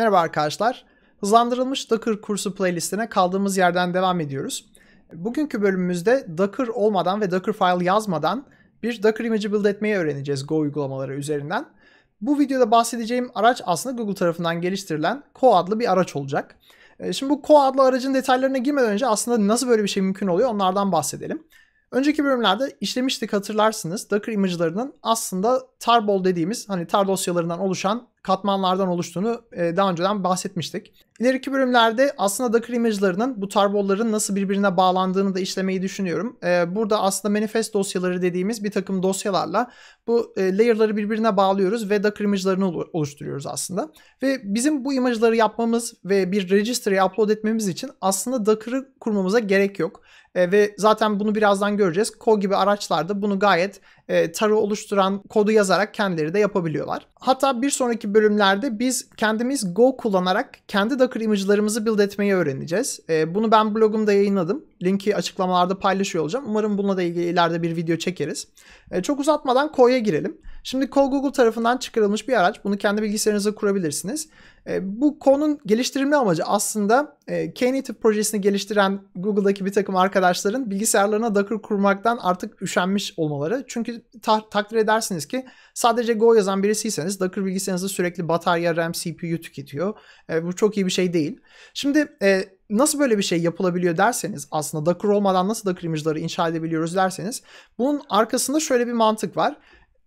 Merhaba arkadaşlar. Hızlandırılmış Docker kursu playlistine kaldığımız yerden devam ediyoruz. Bugünkü bölümümüzde Docker olmadan ve Docker Dockerfile yazmadan bir Docker imajı build etmeyi öğreneceğiz Go uygulamaları üzerinden. Bu videoda bahsedeceğim araç aslında Google tarafından geliştirilen Co adlı bir araç olacak. Ee, şimdi bu Co adlı aracın detaylarına girmeden önce aslında nasıl böyle bir şey mümkün oluyor onlardan bahsedelim. Önceki bölümlerde işlemiştik hatırlarsınız Docker imajlarının aslında tarball dediğimiz hani tar dosyalarından oluşan katmanlardan oluştuğunu e, daha önceden bahsetmiştik. İleriki bölümlerde aslında Docker imajlarının bu tarbolların nasıl birbirine bağlandığını da işlemeyi düşünüyorum. E, burada aslında manifest dosyaları dediğimiz bir takım dosyalarla bu e, layer'ları birbirine bağlıyoruz ve Docker imajlarını oluşturuyoruz aslında. Ve bizim bu imajları yapmamız ve bir register'e upload etmemiz için aslında Docker'ı kurmamıza gerek yok. E, ve zaten bunu birazdan göreceğiz. Co gibi araçlarda bunu gayet e, tarı oluşturan kodu yazarak kendileri de yapabiliyorlar. Hatta bir sonraki bölümlerde biz kendimiz Go kullanarak kendi Docker imajlarımızı build etmeyi öğreneceğiz. E, bunu ben blogumda yayınladım. Linki açıklamalarda paylaşıyor olacağım. Umarım bununla da ilgili ileride bir video çekeriz. E, çok uzatmadan Ko'ya girelim. Şimdi Call Google tarafından çıkarılmış bir araç. Bunu kendi bilgisayarınıza kurabilirsiniz. E, bu konunun geliştirilme amacı aslında e, Knative projesini geliştiren Google'daki bir takım arkadaşların bilgisayarlarına Docker kurmaktan artık üşenmiş olmaları. Çünkü ta- takdir edersiniz ki sadece Go yazan birisiyseniz Docker bilgisayarınızda sürekli batarya, RAM, CPU tüketiyor. E, bu çok iyi bir şey değil. Şimdi e, nasıl böyle bir şey yapılabiliyor derseniz aslında Docker olmadan nasıl Docker imajları inşa edebiliyoruz derseniz bunun arkasında şöyle bir mantık var.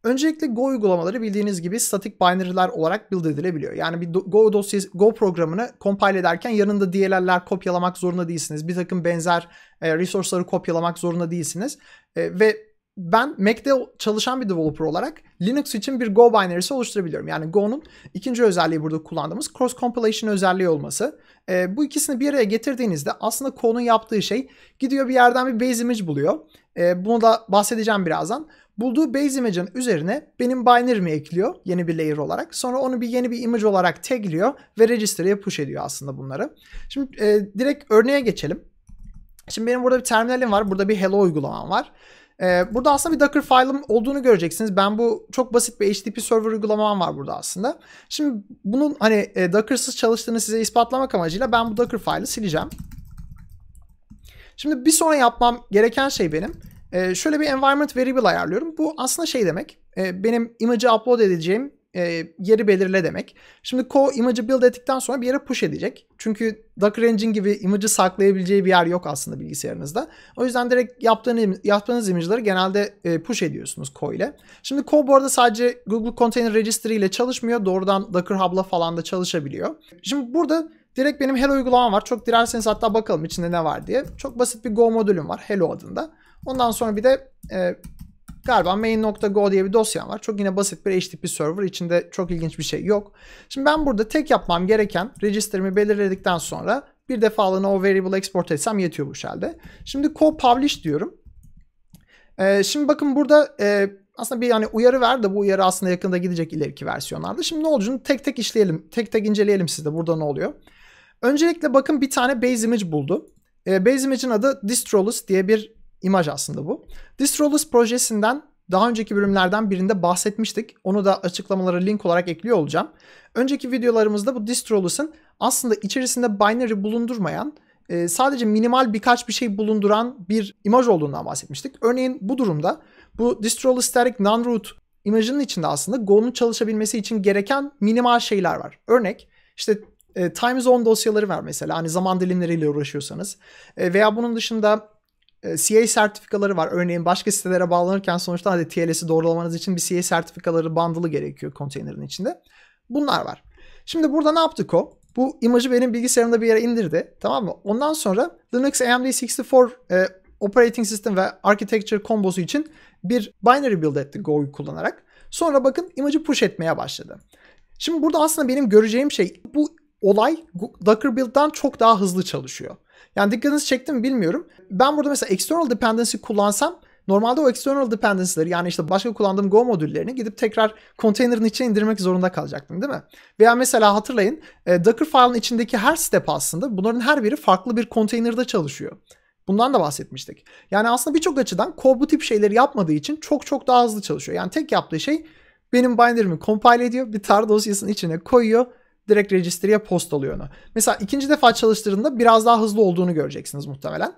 Öncelikle Go uygulamaları bildiğiniz gibi statik binary'ler olarak build edilebiliyor. Yani bir Go dosyası, Go programını compile ederken yanında DLL'ler kopyalamak zorunda değilsiniz. Bir takım benzer e, resource'ları kopyalamak zorunda değilsiniz. E, ve ben Mac'de çalışan bir developer olarak Linux için bir Go binary'si oluşturabiliyorum. Yani Go'nun ikinci özelliği burada kullandığımız cross compilation özelliği olması. E, bu ikisini bir araya getirdiğinizde aslında Go'nun yaptığı şey gidiyor bir yerden bir base image buluyor. E, bunu da bahsedeceğim birazdan. Bulduğu base image'in üzerine benim binary'mi ekliyor yeni bir layer olarak. Sonra onu bir yeni bir image olarak tagliyor ve register'e push ediyor aslında bunları. Şimdi e, direkt örneğe geçelim. Şimdi benim burada bir terminalim var. Burada bir hello uygulamam var. Ee, burada aslında bir Docker file'ım olduğunu göreceksiniz. Ben bu çok basit bir HTTP server uygulamam var burada aslında. Şimdi bunun hani e, Docker'sız çalıştığını size ispatlamak amacıyla ben bu Docker file'ı sileceğim. Şimdi bir sonra yapmam gereken şey benim ee, şöyle bir environment variable ayarlıyorum. Bu aslında şey demek. E, benim image'ı upload edeceğim e, yeri belirle demek. Şimdi co image'ı build ettikten sonra bir yere push edecek. Çünkü Docker Engine gibi image'ı saklayabileceği bir yer yok aslında bilgisayarınızda. O yüzden direkt yaptığınız, yaptığınız image'ları genelde e, push ediyorsunuz co ile. Şimdi co bu arada sadece Google Container Registry ile çalışmıyor. Doğrudan Docker Hub'la falan da çalışabiliyor. Şimdi burada direkt benim Hello uygulamam var. Çok dilerseniz hatta bakalım içinde ne var diye. Çok basit bir Go modülüm var Hello adında. Ondan sonra bir de e, galiba main.go diye bir dosyam var. Çok yine basit bir HTTP server. İçinde çok ilginç bir şey yok. Şimdi ben burada tek yapmam gereken register'imi belirledikten sonra bir defalığına o variable export etsem yetiyor bu şekilde. Şimdi co-publish diyorum. E, şimdi bakın burada e, aslında bir yani uyarı ver de bu uyarı aslında yakında gidecek ileriki versiyonlarda. Şimdi ne olacağını tek tek işleyelim. Tek tek inceleyelim sizde burada ne oluyor. Öncelikle bakın bir tane base image buldu. E, base image'in adı distroless diye bir imaj aslında bu. Distrolist projesinden daha önceki bölümlerden birinde bahsetmiştik. Onu da açıklamalara link olarak ekliyor olacağım. Önceki videolarımızda bu Distrolus'un aslında içerisinde binary bulundurmayan e, sadece minimal birkaç bir şey bulunduran bir imaj olduğundan bahsetmiştik. Örneğin bu durumda bu distrolysteric non-root imajının içinde aslında Go'nun çalışabilmesi için gereken minimal şeyler var. Örnek işte e, time zone dosyaları var mesela hani zaman dilimleriyle uğraşıyorsanız e, veya bunun dışında ee, CA sertifikaları var. Örneğin başka sitelere bağlanırken sonuçta hadi TLS'i doğrulamanız için bir CA sertifikaları bandılı gerekiyor konteynerin içinde. Bunlar var. Şimdi burada ne yaptık o? Bu imajı benim bilgisayarımda bir yere indirdi. Tamam mı? Ondan sonra Linux AMD64 e, Operating System ve Architecture kombosu için bir binary build etti Go'yu kullanarak. Sonra bakın imajı push etmeye başladı. Şimdi burada aslında benim göreceğim şey bu olay Docker build'dan çok daha hızlı çalışıyor. Yani dikkatinizi çekti mi bilmiyorum. Ben burada mesela external dependency kullansam Normalde o external dependency'leri yani işte başka kullandığım Go modüllerini gidip tekrar container'ın içine indirmek zorunda kalacaktım değil mi? Veya mesela hatırlayın e, Docker Dockerfile'ın içindeki her step aslında bunların her biri farklı bir container'da çalışıyor. Bundan da bahsetmiştik. Yani aslında birçok açıdan Core bu tip şeyleri yapmadığı için çok çok daha hızlı çalışıyor. Yani tek yaptığı şey benim binder'imi compile ediyor, bir tar dosyasının içine koyuyor direkt register'ya postalıyor onu. Mesela ikinci defa çalıştırdığında biraz daha hızlı olduğunu göreceksiniz muhtemelen.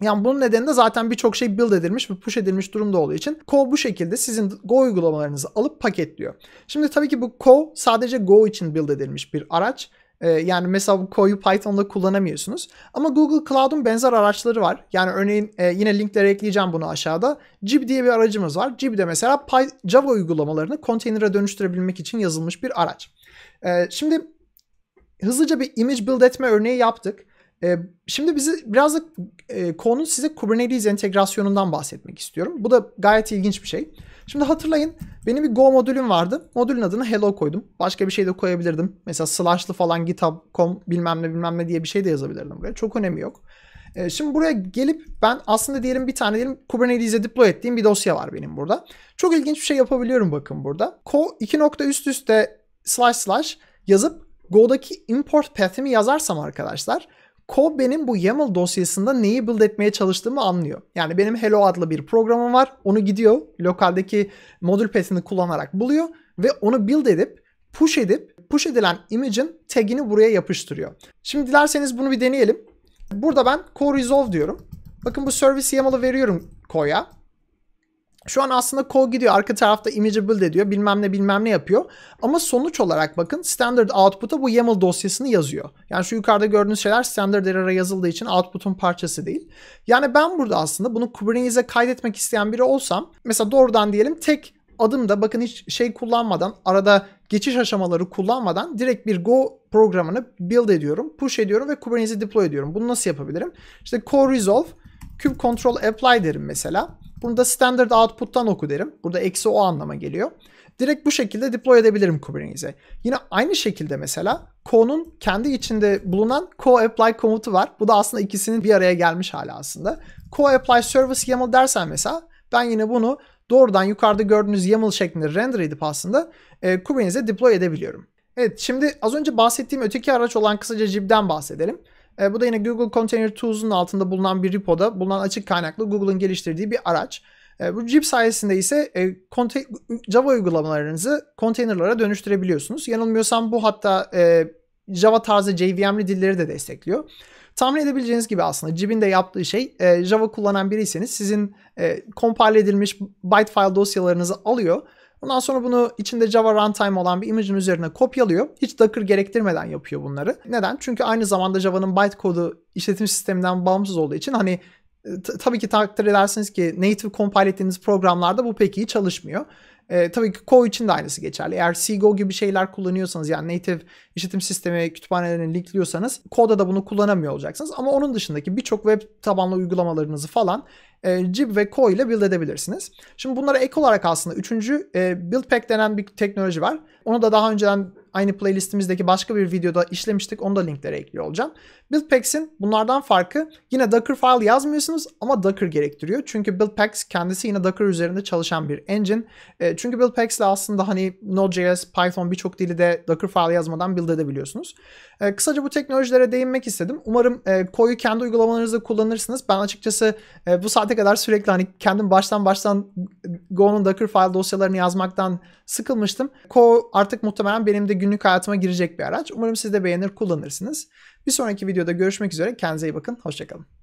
Yani bunun nedeni de zaten birçok şey build edilmiş ve push edilmiş durumda olduğu için Go bu şekilde sizin Go uygulamalarınızı alıp paketliyor. Şimdi tabii ki bu Go sadece Go için build edilmiş bir araç. Ee, yani mesela bu Go'yu Python'da kullanamıyorsunuz. Ama Google Cloud'un benzer araçları var. Yani örneğin e, yine linkleri ekleyeceğim bunu aşağıda. Jib diye bir aracımız var. Jib de mesela Py Java uygulamalarını container'a dönüştürebilmek için yazılmış bir araç. Ee, şimdi hızlıca bir image build etme örneği yaptık. Ee, şimdi bizi biraz da e, konu size Kubernetes entegrasyonundan bahsetmek istiyorum. Bu da gayet ilginç bir şey. Şimdi hatırlayın benim bir Go modülüm vardı. Modülün adını hello koydum. Başka bir şey de koyabilirdim. Mesela slashlı falan github.com bilmem ne bilmem ne diye bir şey de yazabilirdim buraya. Çok önemi yok. Ee, şimdi buraya gelip ben aslında diyelim bir tane diyelim Kubernetes'e deploy ettiğim bir dosya var benim burada. Çok ilginç bir şey yapabiliyorum bakın burada. Co 2 nokta üst üste slash slash yazıp Go'daki import path'imi yazarsam arkadaşlar Ko benim bu YAML dosyasında neyi build etmeye çalıştığımı anlıyor. Yani benim Hello adlı bir programım var. Onu gidiyor lokaldeki modül path'ini kullanarak buluyor ve onu build edip push edip push edilen image'in tag'ini buraya yapıştırıyor. Şimdi dilerseniz bunu bir deneyelim. Burada ben core resolve diyorum. Bakın bu service YAML'ı veriyorum ko'ya. Şu an aslında call gidiyor. Arka tarafta imageable de diyor. Bilmem ne bilmem ne yapıyor. Ama sonuç olarak bakın standard output'a bu YAML dosyasını yazıyor. Yani şu yukarıda gördüğünüz şeyler standard error'a yazıldığı için output'un parçası değil. Yani ben burada aslında bunu Kubernetes'e kaydetmek isteyen biri olsam mesela doğrudan diyelim tek adımda bakın hiç şey kullanmadan arada geçiş aşamaları kullanmadan direkt bir Go programını build ediyorum, push ediyorum ve Kubernetes'e deploy ediyorum. Bunu nasıl yapabilirim? İşte core resolve kube control apply derim mesela. Bunu da standard output'tan oku derim. Burada eksi o anlama geliyor. Direkt bu şekilde deploy edebilirim Kubernetes'e. Yine aynı şekilde mesela Co'nun kendi içinde bulunan co-apply komutu var. Bu da aslında ikisinin bir araya gelmiş hali aslında. Co-apply service YAML dersen mesela ben yine bunu doğrudan yukarıda gördüğünüz YAML şeklinde render edip aslında e, Kubernetes'e deploy edebiliyorum. Evet şimdi az önce bahsettiğim öteki araç olan kısaca Jib'den bahsedelim. E, bu da yine Google Container Tools'un altında bulunan bir repoda bulunan açık kaynaklı Google'ın geliştirdiği bir araç. E, bu JIP sayesinde ise e, Java uygulamalarınızı konteynerlara dönüştürebiliyorsunuz. Yanılmıyorsam bu hatta Java tarzı JVM'li dilleri de destekliyor. Tahmin edebileceğiniz gibi aslında JIP'in de yaptığı şey Java kullanan biriyseniz sizin e, compile edilmiş byte file dosyalarınızı alıyor Ondan sonra bunu içinde Java runtime olan bir imajın üzerine kopyalıyor. Hiç Docker gerektirmeden yapıyor bunları. Neden? Çünkü aynı zamanda Java'nın bytecode'u işletim sisteminden bağımsız olduğu için hani e, tabii ki takdir edersiniz ki native compile ettiğiniz programlarda bu pek iyi çalışmıyor. E, tabii ki Go için de aynısı geçerli. Eğer CGO gibi şeyler kullanıyorsanız yani native işletim sistemi kütüphanelerini linkliyorsanız Coda da bunu kullanamıyor olacaksınız. Ama onun dışındaki birçok web tabanlı uygulamalarınızı falan e, Jib ve Co ile build edebilirsiniz. Şimdi bunlara ek olarak aslında üçüncü e, Build denen bir teknoloji var. Onu da daha önceden Aynı playlistimizdeki başka bir videoda işlemiştik. Onu da linklere ekliyor olacağım. Buildpacks'in bunlardan farkı yine Docker file yazmıyorsunuz ama Docker gerektiriyor. Çünkü Buildpacks kendisi yine Docker üzerinde çalışan bir engine. E, çünkü Buildpacks ile aslında hani Node.js, Python birçok dili de Docker file yazmadan build edebiliyorsunuz. E, kısaca bu teknolojilere değinmek istedim. Umarım Koyu e, kendi uygulamalarınızda kullanırsınız. Ben açıkçası bu saate kadar sürekli hani kendim baştan baştan Go'nun Docker file dosyalarını yazmaktan sıkılmıştım. Ko artık muhtemelen benim de gün günlük hayatıma girecek bir araç. Umarım siz de beğenir kullanırsınız. Bir sonraki videoda görüşmek üzere. Kendinize iyi bakın. Hoşçakalın.